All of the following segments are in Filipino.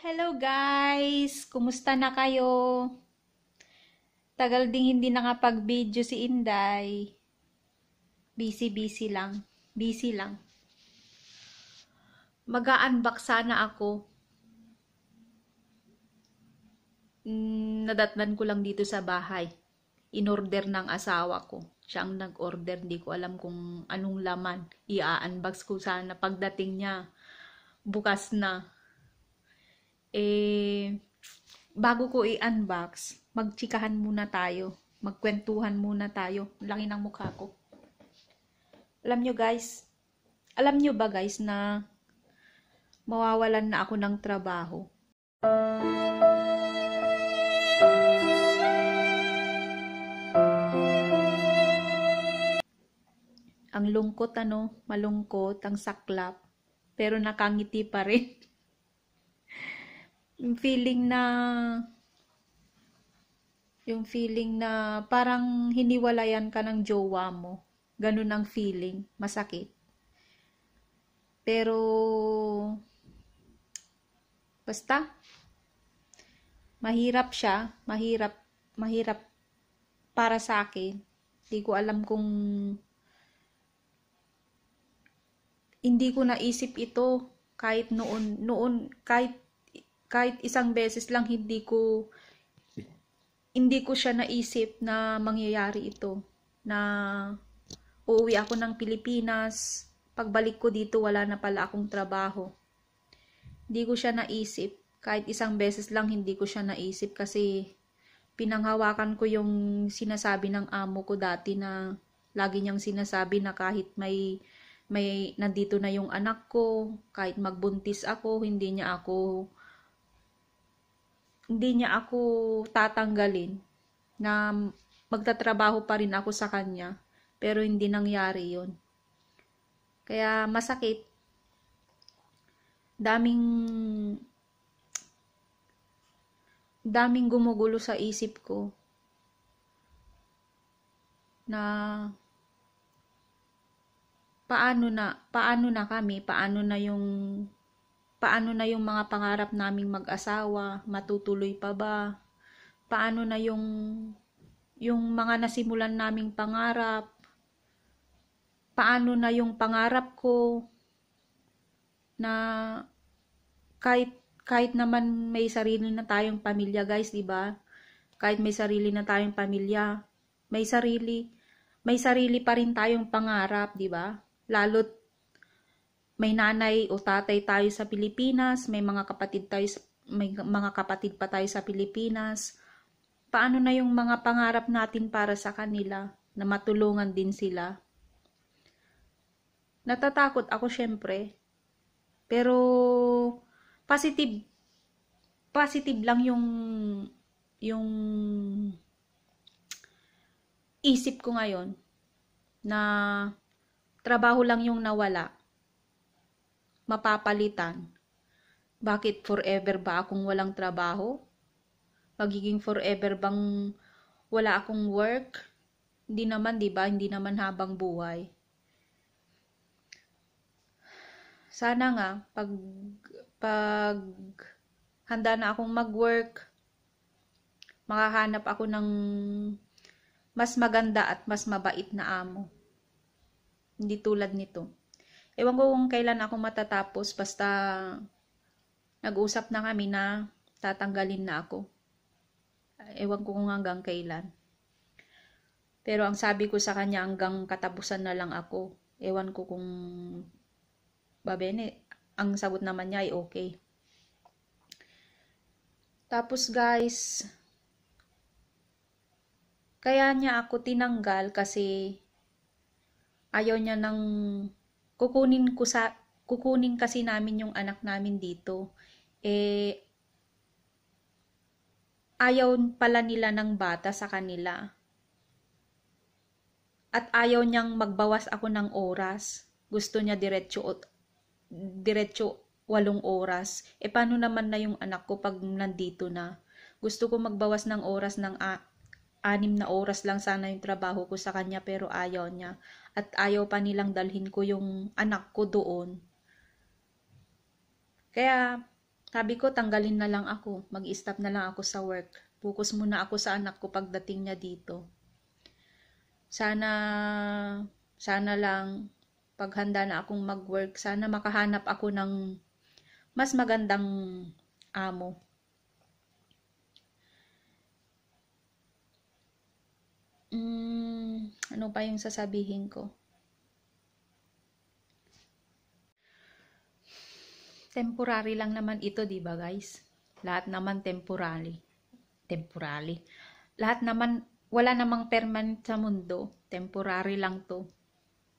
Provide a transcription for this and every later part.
Hello guys! Kumusta na kayo? Tagal ding hindi nakapag-video si Inday. Busy-busy lang. Busy lang. Mag-unbox a sana ako. Mm, nadatnan ko lang dito sa bahay. In-order ng asawa ko. Siya ang nag-order. Hindi ko alam kung anong laman. I-unbox ko sana pagdating niya. Bukas na eh, bago ko i-unbox, magchikahan muna tayo. Magkwentuhan muna tayo. Laki ng mukha ko. Alam nyo guys, alam nyo ba guys na mawawalan na ako ng trabaho? Ang lungkot ano, malungkot, ang saklap, pero nakangiti pa rin. yung feeling na yung feeling na parang hiniwalayan ka ng jowa mo. Ganun ang feeling. Masakit. Pero, basta, mahirap siya. Mahirap, mahirap para sa akin. Hindi ko alam kung hindi ko naisip ito kahit noon, noon, kahit kahit isang beses lang hindi ko hindi ko siya naisip na mangyayari ito na uuwi ako ng Pilipinas pagbalik ko dito wala na pala akong trabaho hindi ko siya naisip kahit isang beses lang hindi ko siya naisip kasi pinanghawakan ko yung sinasabi ng amo ko dati na lagi niyang sinasabi na kahit may may nandito na yung anak ko, kahit magbuntis ako, hindi niya ako hindi niya ako tatanggalin na magtatrabaho pa rin ako sa kanya pero hindi nangyari yon kaya masakit daming daming gumugulo sa isip ko na paano na paano na kami paano na yung Paano na yung mga pangarap naming mag-asawa? Matutuloy pa ba? Paano na yung yung mga nasimulan naming pangarap? Paano na yung pangarap ko na kahit kahit naman may sarili na tayong pamilya, guys, 'di ba? Kahit may sarili na tayong pamilya, may sarili may sarili pa rin tayong pangarap, 'di ba? Lalo't may nanay o tatay tayo sa Pilipinas, may mga kapatid tayo sa, may mga kapatid pa tayo sa Pilipinas. Paano na yung mga pangarap natin para sa kanila na matulungan din sila? Natatakot ako syempre. Pero positive positive lang yung yung isip ko ngayon na trabaho lang yung nawala mapapalitan. Bakit forever ba akong walang trabaho? Magiging forever bang wala akong work? Hindi naman, di ba? Hindi naman habang buhay. Sana nga, pag, pag handa na akong mag-work, makahanap ako ng mas maganda at mas mabait na amo. Hindi tulad nito. Ewan ko kung kailan ako matatapos basta nag-usap na kami na tatanggalin na ako. Ewan ko kung hanggang kailan. Pero ang sabi ko sa kanya hanggang katapusan na lang ako. Ewan ko kung babene. Ang sagot naman niya ay okay. Tapos guys, kaya niya ako tinanggal kasi ayaw niya ng kukunin ko sa kukunin kasi namin yung anak namin dito. Eh ayaw pala nila ng bata sa kanila. At ayaw niyang magbawas ako ng oras. Gusto niya diretso diretso walong oras. E paano naman na yung anak ko pag nandito na? Gusto ko magbawas ng oras ng a- anim na oras lang sana yung trabaho ko sa kanya pero ayaw niya at ayaw pa nilang dalhin ko yung anak ko doon. Kaya sabi ko tanggalin na lang ako, mag-stop na lang ako sa work. Focus muna ako sa anak ko pagdating niya dito. Sana sana lang paghanda na akong mag-work, sana makahanap ako ng mas magandang amo. Mm, ano pa yung sasabihin ko. Temporary lang naman ito, 'di ba, guys? Lahat naman temporary. Temporary. Lahat naman wala namang permanent sa mundo. Temporary lang 'to.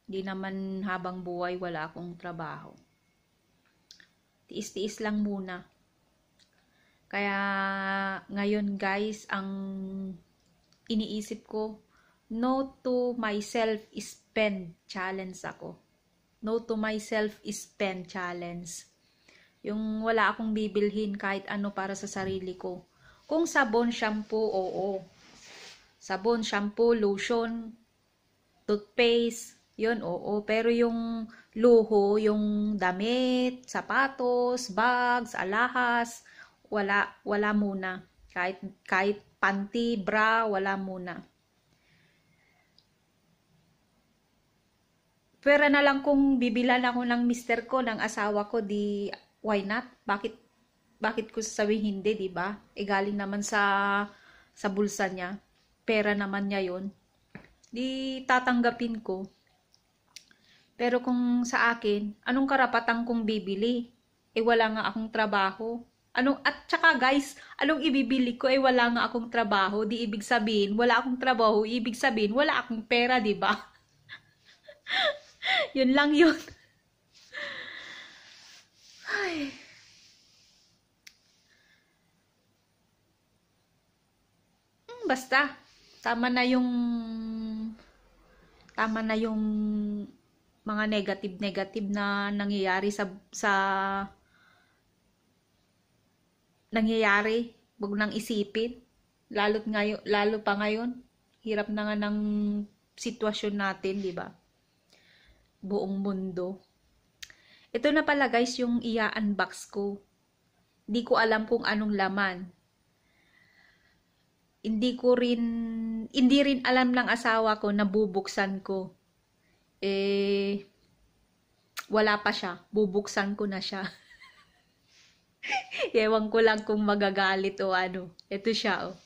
Hindi naman habang buhay wala akong trabaho. Tiis-tiis lang muna. Kaya ngayon guys, ang iniisip ko no to myself spend challenge ako. No to myself spend challenge. Yung wala akong bibilhin kahit ano para sa sarili ko. Kung sabon, shampoo, oo. Sabon, shampoo, lotion, toothpaste, yun, oo. Pero yung luho, yung damit, sapatos, bags, alahas, wala, wala muna. Kahit, kahit panty, bra, wala muna pera na lang kung bibilan ako ng mister ko, ng asawa ko, di why not? Bakit bakit ko sasabihin hindi, 'di ba? E galing naman sa sa bulsa niya. Pera naman niya 'yon. Di tatanggapin ko. Pero kung sa akin, anong karapatan kong bibili? Eh wala nga akong trabaho. Anong, at saka guys, anong ibibili ko? Eh wala nga akong trabaho. Di ibig sabihin, wala akong trabaho. Ibig sabihin, wala akong pera, di ba? yun lang yun. Ay. Hmm, basta, tama na yung tama na yung mga negative-negative na nangyayari sa sa nangyayari, wag nang isipin. Lalo ngayon, lalo pa ngayon, hirap na nga ng sitwasyon natin, 'di ba? buong mundo. Ito na pala guys yung i-unbox ko. Hindi ko alam kung anong laman. Hindi ko rin, hindi rin alam ng asawa ko na bubuksan ko. Eh, wala pa siya. Bubuksan ko na siya. Ewan ko lang kung magagalit o ano. Ito siya, oh.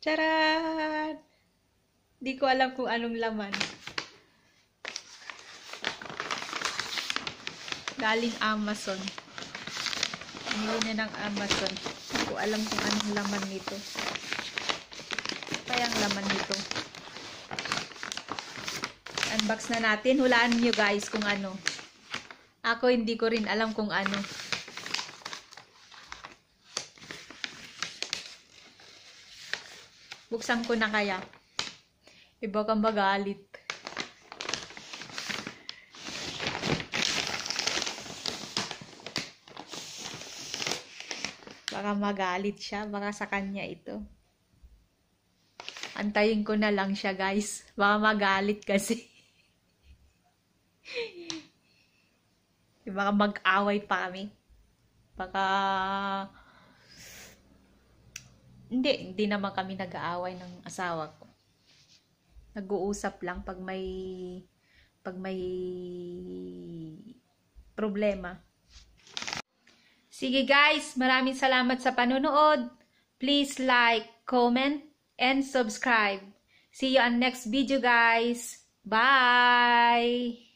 Charan! Hindi ko alam kung anong laman. Galing Amazon. Hindi na ng Amazon. Hindi ko alam kung anong laman nito. Kaya ang laman nito. Unbox na natin. Hulaan niyo guys kung ano. Ako hindi ko rin alam kung ano. Buksan ko na kaya. Iba kang magalit. baka magalit siya, baka sa kanya ito. Antayin ko na lang siya guys, baka magalit kasi. baka mag-away pa kami. Baka... Hindi, hindi naman kami nag-aaway ng asawa ko. Nag-uusap lang pag may pag may problema. Sige guys, maraming salamat sa panonood. Please like, comment, and subscribe. See you on next video guys. Bye!